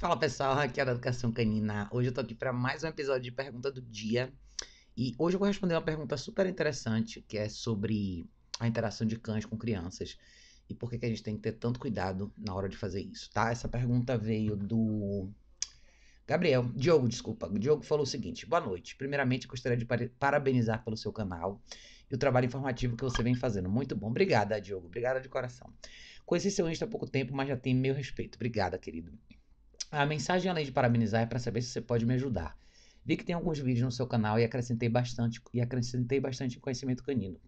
Fala pessoal, aqui é da Educação Canina. Hoje eu tô aqui para mais um episódio de pergunta do dia. E hoje eu vou responder uma pergunta super interessante, que é sobre a interação de cães com crianças e por que, que a gente tem que ter tanto cuidado na hora de fazer isso, tá? Essa pergunta veio do Gabriel, Diogo, desculpa. Diogo falou o seguinte: "Boa noite. Primeiramente, gostaria de parabenizar pelo seu canal e o trabalho informativo que você vem fazendo. Muito bom. Obrigada, Diogo. Obrigada de coração. Conheci seu Insta há pouco tempo, mas já tem meu respeito. Obrigada, querido. A mensagem, além de parabenizar, é para saber se você pode me ajudar. Vi que tem alguns vídeos no seu canal e acrescentei bastante, e acrescentei bastante conhecimento canino.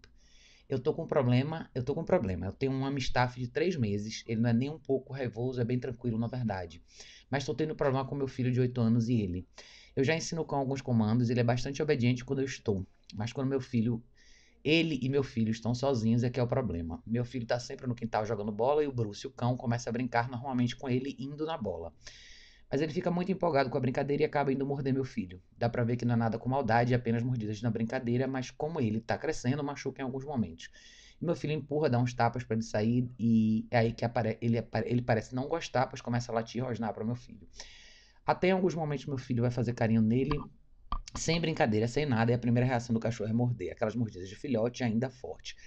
Eu tô com um problema, eu tô com um problema. Eu tenho um amistaff de três meses, ele não é nem um pouco raivoso, é bem tranquilo, na verdade. Mas tô tendo problema com meu filho de oito anos e ele. Eu já ensino cão alguns comandos, ele é bastante obediente quando eu estou. Mas quando meu filho ele e meu filho estão sozinhos, é que é o problema. Meu filho está sempre no quintal jogando bola e o Bruce, o cão, começa a brincar normalmente com ele indo na bola. Mas ele fica muito empolgado com a brincadeira e acaba indo morder meu filho. Dá para ver que não é nada com maldade, é apenas mordidas na brincadeira, mas como ele tá crescendo, machuca em alguns momentos. E meu filho empurra, dá uns tapas para ele sair e é aí que apare... ele, apare... ele parece não gostar, pois começa a latir e rosnar para meu filho. Até em alguns momentos meu filho vai fazer carinho nele, sem brincadeira, sem nada, e a primeira reação do cachorro é morder, aquelas mordidas de filhote ainda forte.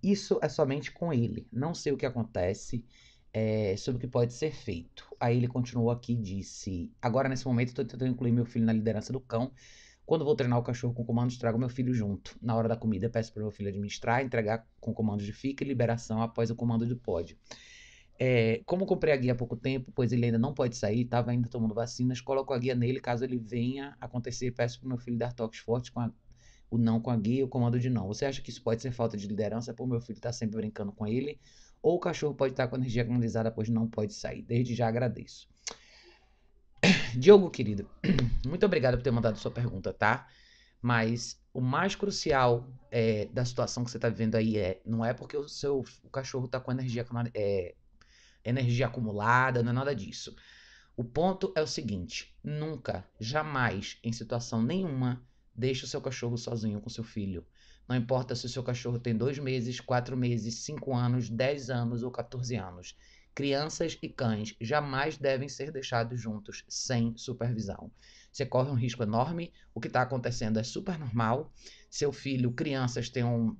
Isso é somente com ele. Não sei o que acontece é, sobre o que pode ser feito. Aí ele continuou aqui e disse: Agora, nesse momento, estou tentando incluir meu filho na liderança do cão. Quando vou treinar o cachorro com comandos, trago meu filho junto. Na hora da comida, peço para meu filho administrar, entregar com comandos de fica e liberação após o comando de pódio. É, como comprei a guia há pouco tempo, pois ele ainda não pode sair, estava ainda tomando vacinas, coloco a guia nele caso ele venha acontecer e peço para meu filho dar toques fortes com a, o não com a guia e o comando de não. Você acha que isso pode ser falta de liderança por meu filho estar tá sempre brincando com ele? ou o cachorro pode estar com energia canalizada, pois não pode sair. Desde já agradeço. Diogo, querido, muito obrigado por ter mandado sua pergunta, tá? Mas o mais crucial é, da situação que você está vivendo aí é, não é porque o seu o cachorro está com energia, é, energia acumulada, não é nada disso. O ponto é o seguinte: nunca, jamais, em situação nenhuma, deixe o seu cachorro sozinho com seu filho. Não importa se o seu cachorro tem dois meses, quatro meses, cinco anos, dez anos ou 14 anos. Crianças e cães jamais devem ser deixados juntos sem supervisão. Você corre um risco enorme, o que está acontecendo é super normal. Seu filho, crianças, têm um,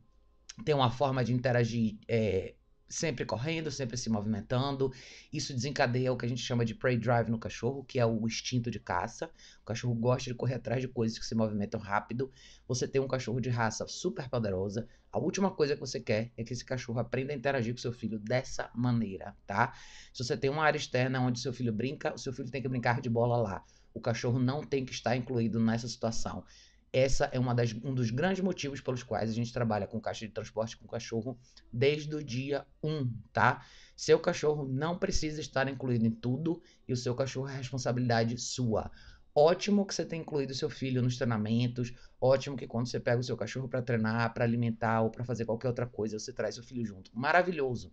tem uma forma de interagir é, sempre correndo, sempre se movimentando. Isso desencadeia o que a gente chama de prey drive no cachorro, que é o instinto de caça. O cachorro gosta de correr atrás de coisas que se movimentam rápido. Você tem um cachorro de raça super poderosa. A última coisa que você quer é que esse cachorro aprenda a interagir com seu filho dessa maneira, tá? Se você tem uma área externa onde seu filho brinca, o seu filho tem que brincar de bola lá. O cachorro não tem que estar incluído nessa situação essa é uma das, um dos grandes motivos pelos quais a gente trabalha com caixa de transporte com cachorro desde o dia 1, tá? Seu cachorro não precisa estar incluído em tudo e o seu cachorro é responsabilidade sua. Ótimo que você tenha incluído seu filho nos treinamentos, ótimo que quando você pega o seu cachorro para treinar, para alimentar ou para fazer qualquer outra coisa, você traz seu filho junto. Maravilhoso.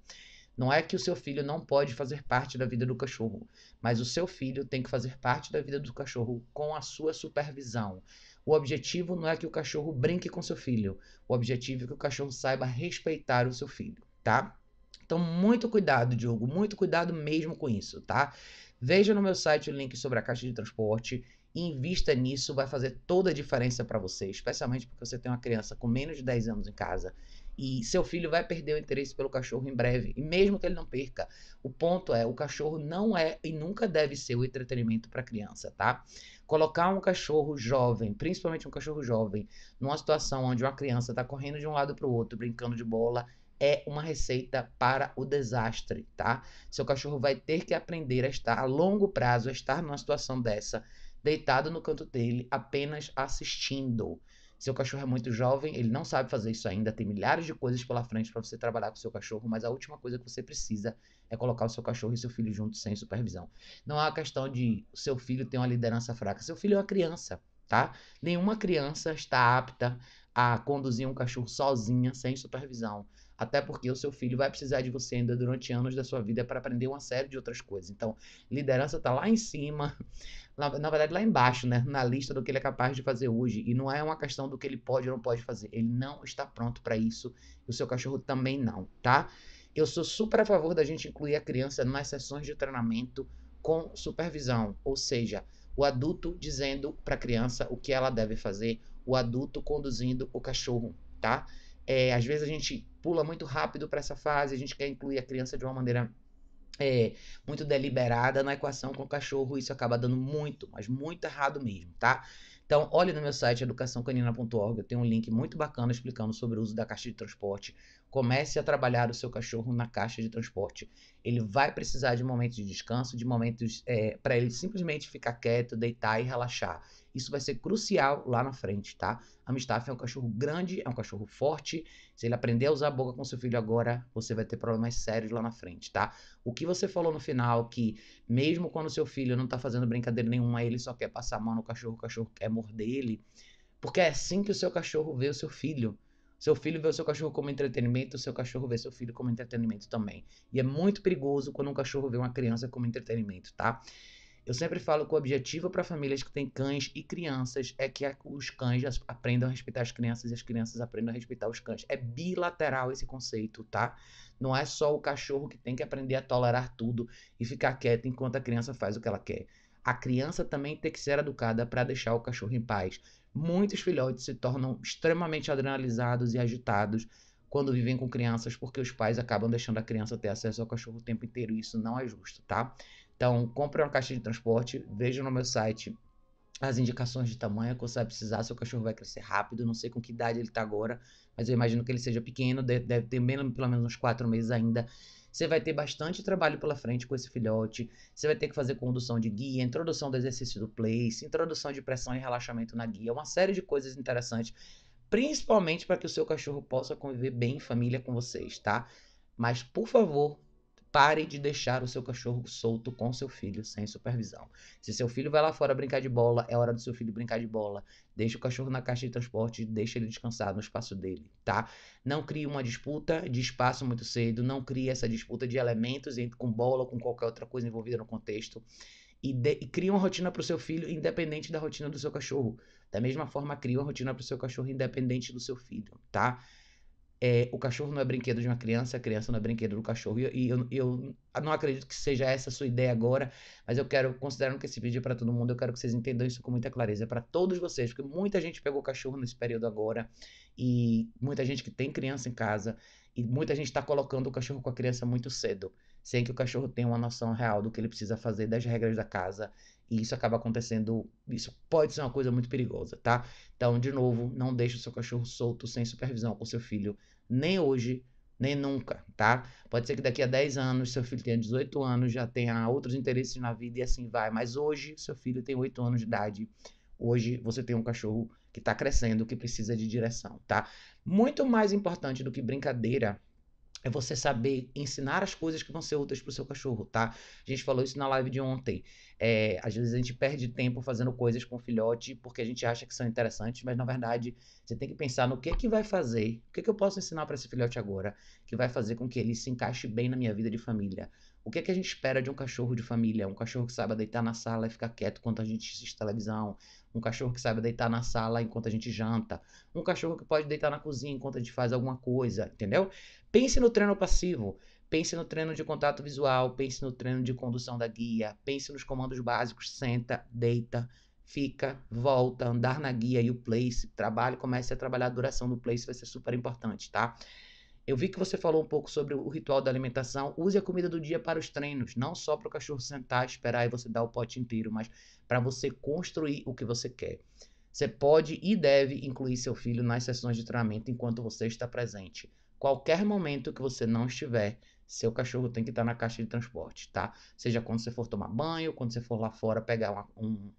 Não é que o seu filho não pode fazer parte da vida do cachorro, mas o seu filho tem que fazer parte da vida do cachorro com a sua supervisão. O objetivo não é que o cachorro brinque com seu filho. O objetivo é que o cachorro saiba respeitar o seu filho, tá? Então, muito cuidado, Diogo, muito cuidado mesmo com isso, tá? Veja no meu site o link sobre a caixa de transporte. Invista nisso, vai fazer toda a diferença para você, especialmente porque você tem uma criança com menos de 10 anos em casa e seu filho vai perder o interesse pelo cachorro em breve, e mesmo que ele não perca. O ponto é, o cachorro não é e nunca deve ser o entretenimento para criança, tá? colocar um cachorro jovem, principalmente um cachorro jovem, numa situação onde uma criança está correndo de um lado para o outro, brincando de bola, é uma receita para o desastre, tá? Seu cachorro vai ter que aprender a estar a longo prazo, a estar numa situação dessa, deitado no canto dele, apenas assistindo. Seu cachorro é muito jovem, ele não sabe fazer isso ainda, tem milhares de coisas pela frente para você trabalhar com seu cachorro, mas a última coisa que você precisa é colocar o seu cachorro e seu filho juntos sem supervisão. Não é uma questão de seu filho ter uma liderança fraca. Seu filho é uma criança, tá? Nenhuma criança está apta a conduzir um cachorro sozinha, sem supervisão. Até porque o seu filho vai precisar de você ainda durante anos da sua vida para aprender uma série de outras coisas. Então, liderança está lá em cima, na, na, verdade, lá embaixo, né? Na lista do que ele é capaz de fazer hoje. E não é uma questão do que ele pode ou não pode fazer. Ele não está pronto para isso. E o seu cachorro também não, tá? Eu sou super a favor da gente incluir a criança nas sessões de treinamento com supervisão, ou seja, o adulto dizendo para a criança o que ela deve fazer, o adulto conduzindo o cachorro, tá? É, às vezes a gente pula muito rápido para essa fase, a gente quer incluir a criança de uma maneira é, muito deliberada na equação com o cachorro, isso acaba dando muito, mas muito errado mesmo, tá? Então, olhe no meu site educaçãocanina.org, eu tenho um link muito bacana explicando sobre o uso da caixa de transporte. Comece a trabalhar o seu cachorro na caixa de transporte. Ele vai precisar de momentos de descanso, de momentos é, para ele simplesmente ficar quieto, deitar e relaxar. Isso vai ser crucial lá na frente, tá? A Amstaff é um cachorro grande, é um cachorro forte. Se ele aprender a usar a boca com seu filho agora, você vai ter problemas sérios lá na frente, tá? O que você falou no final, que mesmo quando seu filho não tá fazendo brincadeira nenhuma, ele só quer passar a mão no cachorro, o cachorro quer morder ele. Porque é assim que o seu cachorro vê o seu filho. Seu filho vê o seu cachorro como entretenimento, o seu cachorro vê seu filho como entretenimento também. E é muito perigoso quando um cachorro vê uma criança como entretenimento, tá? Eu sempre falo que o objetivo para famílias que têm cães e crianças é que os cães aprendam a respeitar as crianças e as crianças aprendam a respeitar os cães. É bilateral esse conceito, tá? Não é só o cachorro que tem que aprender a tolerar tudo e ficar quieto enquanto a criança faz o que ela quer. A criança também tem que ser educada para deixar o cachorro em paz. Muitos filhotes se tornam extremamente adrenalizados e agitados quando vivem com crianças porque os pais acabam deixando a criança ter acesso ao cachorro o tempo inteiro isso não é justo, tá? Então, compre uma caixa de transporte, veja no meu site as indicações de tamanho que você vai precisar, seu cachorro vai crescer rápido, não sei com que idade ele tá agora, mas eu imagino que ele seja pequeno, deve ter pelo menos uns quatro meses ainda. Você vai ter bastante trabalho pela frente com esse filhote. Você vai ter que fazer condução de guia, introdução do exercício do place, introdução de pressão e relaxamento na guia, uma série de coisas interessantes, principalmente para que o seu cachorro possa conviver bem em família com vocês, tá? Mas, por favor, Pare de deixar o seu cachorro solto com seu filho sem supervisão. Se seu filho vai lá fora brincar de bola, é hora do seu filho brincar de bola. Deixa o cachorro na caixa de transporte, deixa ele descansar no espaço dele, tá? Não crie uma disputa de espaço muito cedo, não crie essa disputa de elementos entre com bola ou com qualquer outra coisa envolvida no contexto. E, de, e cria uma rotina para o seu filho independente da rotina do seu cachorro. Da mesma forma, cria uma rotina para o seu cachorro independente do seu filho, tá? é, o cachorro não é brinquedo de uma criança, a criança não é brinquedo do cachorro. E, e eu, eu, não acredito que seja essa a sua ideia agora, mas eu quero, considerando que esse vídeo é para todo mundo, eu quero que vocês entendam isso com muita clareza, é para todos vocês, porque muita gente pegou cachorro nesse período agora, e muita gente que tem criança em casa, e muita gente está colocando o cachorro com a criança muito cedo, sem que o cachorro tenha uma noção real do que ele precisa fazer, das regras da casa, e isso acaba acontecendo, isso pode ser uma coisa muito perigosa, tá? Então, de novo, não deixe o seu cachorro solto sem supervisão com seu filho, nem hoje, nem nunca, tá? Pode ser que daqui a 10 anos seu filho tenha 18 anos, já tenha outros interesses na vida e assim vai, mas hoje seu filho tem 8 anos de idade. Hoje você tem um cachorro que está crescendo, que precisa de direção, tá? Muito mais importante do que brincadeira é você saber ensinar as coisas que vão ser úteis para o seu cachorro, tá? A gente falou isso na live de ontem. É, às vezes a gente perde tempo fazendo coisas com o filhote porque a gente acha que são interessantes, mas na verdade você tem que pensar no que que vai fazer, o que que eu posso ensinar para esse filhote agora que vai fazer com que ele se encaixe bem na minha vida de família. O que que a gente espera de um cachorro de família? Um cachorro que saiba deitar na sala e ficar quieto enquanto a gente assiste televisão. Um cachorro que saiba deitar na sala enquanto a gente janta. Um cachorro que pode deitar na cozinha enquanto a gente faz alguma coisa, entendeu? Pense no treino passivo, pense no treino de contato visual, pense no treino de condução da guia, pense nos comandos básicos, senta, deita, fica, volta, andar na guia e o place, trabalhe, comece a trabalhar a duração do place, vai ser super importante, tá? Eu vi que você falou um pouco sobre o ritual da alimentação. Use a comida do dia para os treinos, não só para o cachorro sentar, esperar e você dar o pote inteiro, mas para você construir o que você quer. Você pode e deve incluir seu filho nas sessões de treinamento enquanto você está presente. Qualquer momento que você não estiver, seu cachorro tem que estar na caixa de transporte, tá? Seja quando você for tomar banho, quando você for lá fora pegar uma, um,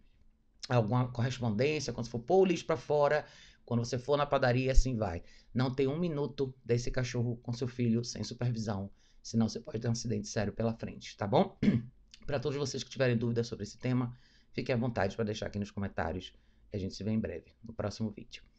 alguma correspondência, quando você for pôr o lixo para fora, quando você for na padaria, assim vai. Não tem um minuto desse cachorro com seu filho sem supervisão, senão você pode ter um acidente sério pela frente, tá bom? para todos vocês que tiverem dúvidas sobre esse tema, fiquem à vontade para deixar aqui nos comentários. A gente se vê em breve no próximo vídeo.